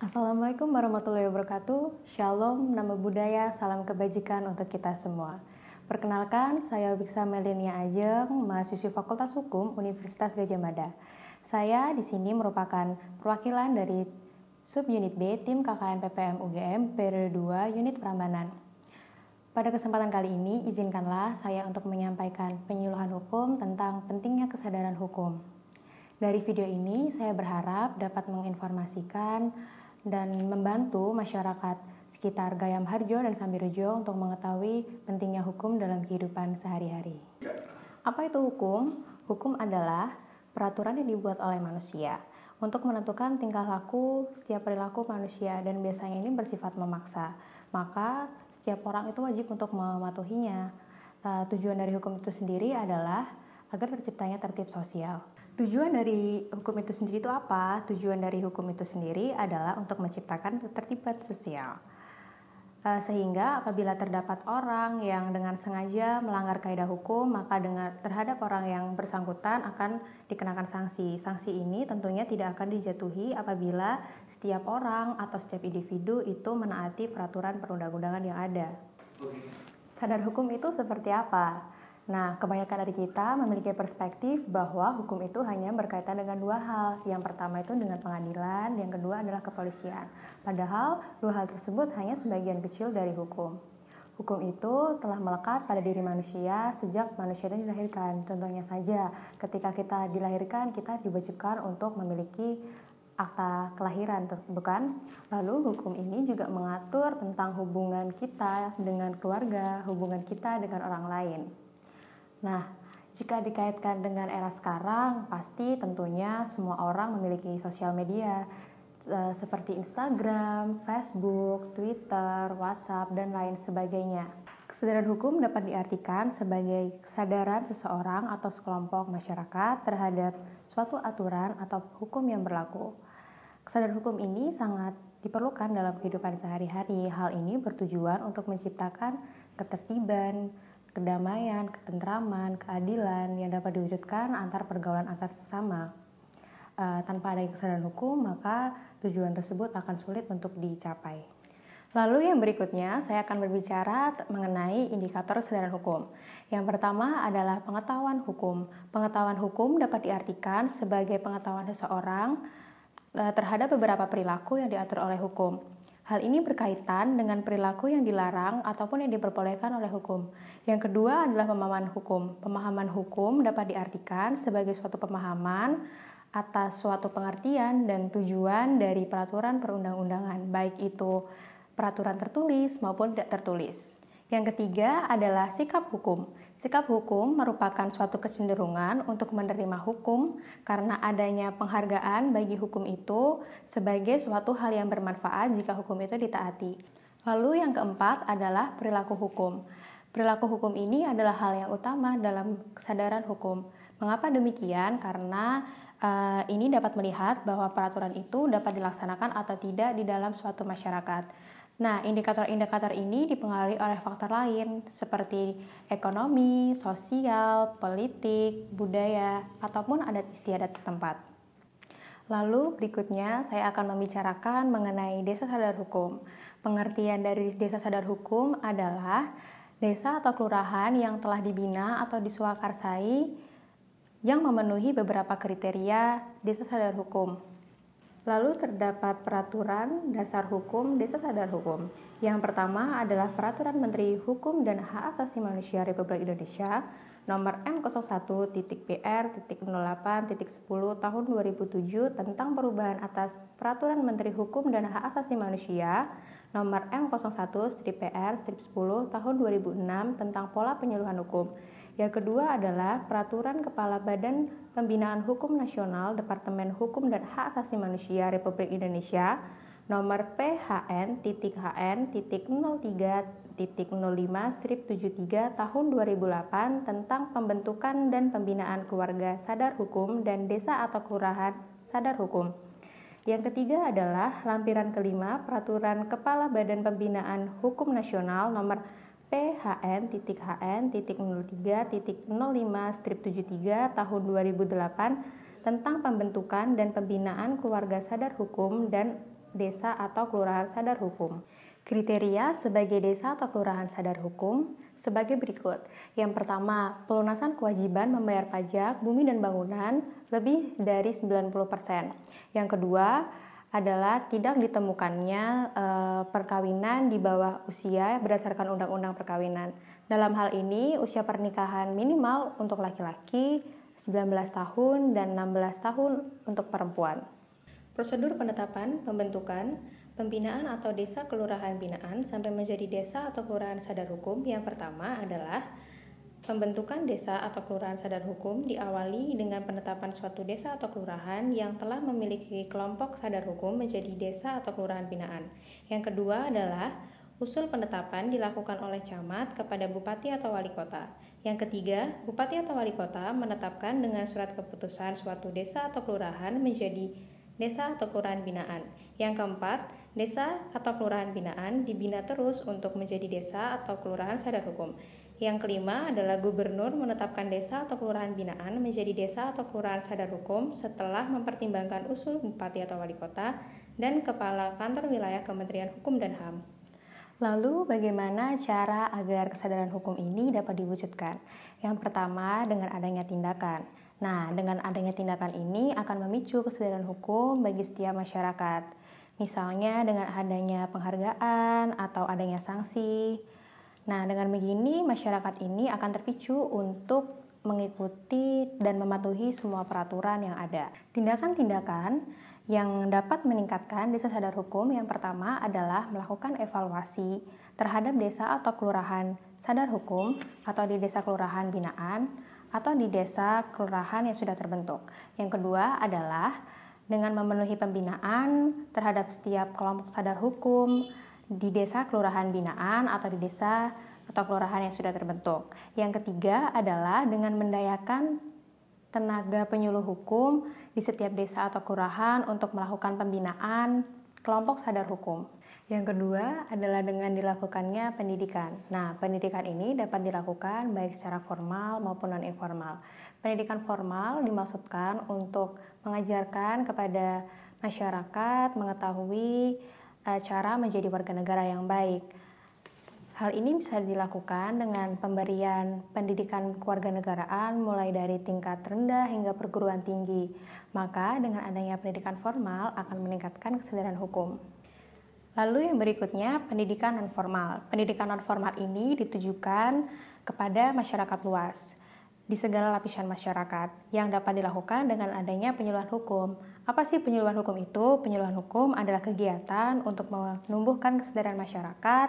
Assalamualaikum warahmatullahi wabarakatuh. Shalom, nama budaya, salam kebajikan untuk kita semua. Perkenalkan, saya Wiksa Melenia Ajeng, mahasiswi Fakultas Hukum Universitas Gajah Mada. Saya di sini merupakan perwakilan dari Subunit B Tim KKN PPM UGM periode 2 Unit Prambanan. Pada kesempatan kali ini, izinkanlah saya untuk menyampaikan penyuluhan hukum tentang pentingnya kesadaran hukum. Dari video ini, saya berharap dapat menginformasikan dan membantu masyarakat sekitar Gayam Harjo dan Sambirejo untuk mengetahui pentingnya hukum dalam kehidupan sehari-hari. Apa itu hukum? Hukum adalah peraturan yang dibuat oleh manusia untuk menentukan tingkah laku setiap perilaku manusia dan biasanya ini bersifat memaksa. Maka setiap orang itu wajib untuk mematuhinya. Eh, tujuan dari hukum itu sendiri adalah agar terciptanya tertib sosial. Tujuan dari hukum itu sendiri itu apa? Tujuan dari hukum itu sendiri adalah untuk menciptakan ketertiban sosial. Eh, sehingga apabila terdapat orang yang dengan sengaja melanggar kaedah hukum, maka dengan terhadap orang yang bersangkutan akan dikenakan sanksi. Sanksi ini tentunya tidak akan dijatuhi apabila setiap orang atau setiap individu itu menaati peraturan perundang-undangan yang ada. Sadar hukum itu seperti apa? Nah, kebanyakan dari kita memiliki perspektif bahwa hukum itu hanya berkaitan dengan dua hal. Yang pertama itu dengan pengadilan, yang kedua adalah kepolisian. Padahal, dua hal tersebut hanya sebagian kecil dari hukum. Hukum itu telah melekat pada diri manusia sejak manusia itu dilahirkan. Contohnya saja, ketika kita dilahirkan, kita diwajibkan untuk memiliki akta kelahiran, bukan? Lalu hukum ini juga mengatur tentang hubungan kita dengan keluarga, hubungan kita dengan orang lain. Nah, jika dikaitkan dengan era sekarang, pasti tentunya semua orang memiliki sosial media eh, seperti Instagram, Facebook, Twitter, WhatsApp, dan lain sebagainya. Kesadaran hukum dapat diartikan sebagai kesadaran seseorang atau sekelompok masyarakat terhadap suatu aturan atau hukum yang berlaku. Kesadaran hukum ini sangat diperlukan dalam kehidupan sehari-hari. Hal ini bertujuan untuk menciptakan ketertiban, kedamaian, ketentraman, keadilan yang dapat diwujudkan antar pergaulan antar sesama. E, tanpa ada kesadaran hukum, maka tujuan tersebut akan sulit untuk dicapai. Lalu yang berikutnya, saya akan berbicara mengenai indikator kesadaran hukum. Yang pertama adalah pengetahuan hukum. Pengetahuan hukum dapat diartikan sebagai pengetahuan seseorang eh, terhadap beberapa perilaku yang diatur oleh hukum. Hal ini berkaitan dengan perilaku yang dilarang ataupun yang diperbolehkan oleh hukum. Yang kedua adalah pemahaman hukum. Pemahaman hukum dapat diartikan sebagai suatu pemahaman atas suatu pengertian dan tujuan dari peraturan perundang-undangan, baik itu peraturan tertulis maupun tidak tertulis. Yang ketiga adalah sikap hukum. Sikap hukum merupakan suatu kecenderungan untuk menerima hukum karena adanya penghargaan bagi hukum itu sebagai suatu hal yang bermanfaat jika hukum itu ditaati. Lalu yang keempat adalah perilaku hukum. Perilaku hukum ini adalah hal yang utama dalam kesadaran hukum. Mengapa demikian? Karena uh, ini dapat melihat bahwa peraturan itu dapat dilaksanakan atau tidak di dalam suatu masyarakat. Nah, indikator-indikator ini dipengaruhi oleh faktor lain seperti ekonomi, sosial, politik, budaya, ataupun adat istiadat setempat. Lalu berikutnya saya akan membicarakan mengenai desa sadar hukum. Pengertian dari desa sadar hukum adalah desa atau kelurahan yang telah dibina atau disuakarsai yang memenuhi beberapa kriteria desa sadar hukum. Lalu terdapat peraturan dasar hukum Desa Sadar Hukum. Yang pertama adalah Peraturan Menteri Hukum dan Hak Asasi Manusia Republik Indonesia nomor M01.PR.08.10 tahun 2007 tentang perubahan atas Peraturan Menteri Hukum dan Hak Asasi Manusia nomor M01.PR.10 tahun 2006 tentang pola penyuluhan hukum yang kedua adalah Peraturan Kepala Badan Pembinaan Hukum Nasional Departemen Hukum dan Hak Asasi Manusia Republik Indonesia nomor PHN. titik titik titik 03. 05. PHN.HN.03.05-73 tahun 2008 tentang pembentukan dan pembinaan keluarga sadar hukum dan desa atau kelurahan sadar hukum. Yang ketiga adalah lampiran kelima Peraturan Kepala Badan Pembinaan Hukum Nasional nomor titik titik titik PHN.HN.03.05/73 tahun 2008 tentang pembentukan dan pembinaan keluarga sadar hukum dan desa atau kelurahan sadar hukum. Kriteria sebagai desa atau kelurahan sadar hukum sebagai berikut. Yang pertama, pelunasan kewajiban membayar pajak bumi dan bangunan lebih dari 90%. Yang kedua, adalah tidak ditemukannya e, perkawinan di bawah usia berdasarkan undang-undang perkawinan. Dalam hal ini, usia pernikahan minimal untuk laki-laki 19 tahun dan 16 tahun untuk perempuan. Prosedur penetapan, pembentukan, pembinaan atau desa kelurahan binaan sampai menjadi desa atau kelurahan sadar hukum yang pertama adalah Pembentukan desa atau kelurahan sadar hukum diawali dengan penetapan suatu desa atau kelurahan yang telah memiliki kelompok sadar hukum menjadi desa atau kelurahan binaan. Yang kedua adalah usul penetapan dilakukan oleh camat kepada bupati atau wali kota. Yang ketiga, bupati atau wali kota menetapkan dengan surat keputusan suatu desa atau kelurahan menjadi desa atau kelurahan binaan. Yang keempat, desa atau kelurahan binaan dibina terus untuk menjadi desa atau kelurahan sadar hukum. Yang kelima adalah gubernur menetapkan desa atau kelurahan binaan menjadi desa atau kelurahan sadar hukum setelah mempertimbangkan usul bupati atau wali kota dan kepala kantor wilayah Kementerian Hukum dan HAM. Lalu bagaimana cara agar kesadaran hukum ini dapat diwujudkan? Yang pertama dengan adanya tindakan. Nah, dengan adanya tindakan ini akan memicu kesadaran hukum bagi setiap masyarakat. Misalnya dengan adanya penghargaan atau adanya sanksi, Nah, dengan begini masyarakat ini akan terpicu untuk mengikuti dan mematuhi semua peraturan yang ada. Tindakan-tindakan yang dapat meningkatkan desa sadar hukum yang pertama adalah melakukan evaluasi terhadap desa atau kelurahan sadar hukum atau di desa kelurahan binaan atau di desa kelurahan yang sudah terbentuk. Yang kedua adalah dengan memenuhi pembinaan terhadap setiap kelompok sadar hukum di desa kelurahan binaan atau di desa atau kelurahan yang sudah terbentuk. Yang ketiga adalah dengan mendayakan tenaga penyuluh hukum di setiap desa atau kelurahan untuk melakukan pembinaan kelompok sadar hukum. Yang kedua adalah dengan dilakukannya pendidikan. Nah, pendidikan ini dapat dilakukan baik secara formal maupun non-informal. Pendidikan formal dimaksudkan untuk mengajarkan kepada masyarakat mengetahui Eh, cara menjadi warga negara yang baik. Hal ini bisa dilakukan dengan pemberian pendidikan kewarganegaraan mulai dari tingkat rendah hingga perguruan tinggi. Maka dengan adanya pendidikan formal akan meningkatkan kesadaran hukum. Lalu yang berikutnya pendidikan non formal. Pendidikan non formal ini ditujukan kepada masyarakat luas di segala lapisan masyarakat yang dapat dilakukan dengan adanya penyuluhan hukum. Apa sih penyuluhan hukum itu? Penyuluhan hukum adalah kegiatan untuk menumbuhkan kesadaran masyarakat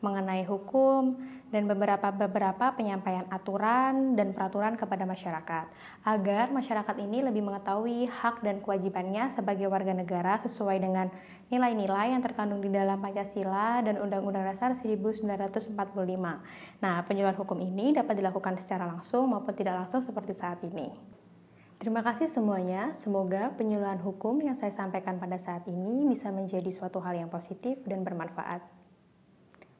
mengenai hukum dan beberapa beberapa penyampaian aturan dan peraturan kepada masyarakat agar masyarakat ini lebih mengetahui hak dan kewajibannya sebagai warga negara sesuai dengan nilai-nilai yang terkandung di dalam Pancasila dan Undang-Undang Dasar 1945. Nah, penyuluhan hukum ini dapat dilakukan secara langsung maupun tidak langsung seperti saat ini. Terima kasih semuanya. Semoga penyuluhan hukum yang saya sampaikan pada saat ini bisa menjadi suatu hal yang positif dan bermanfaat.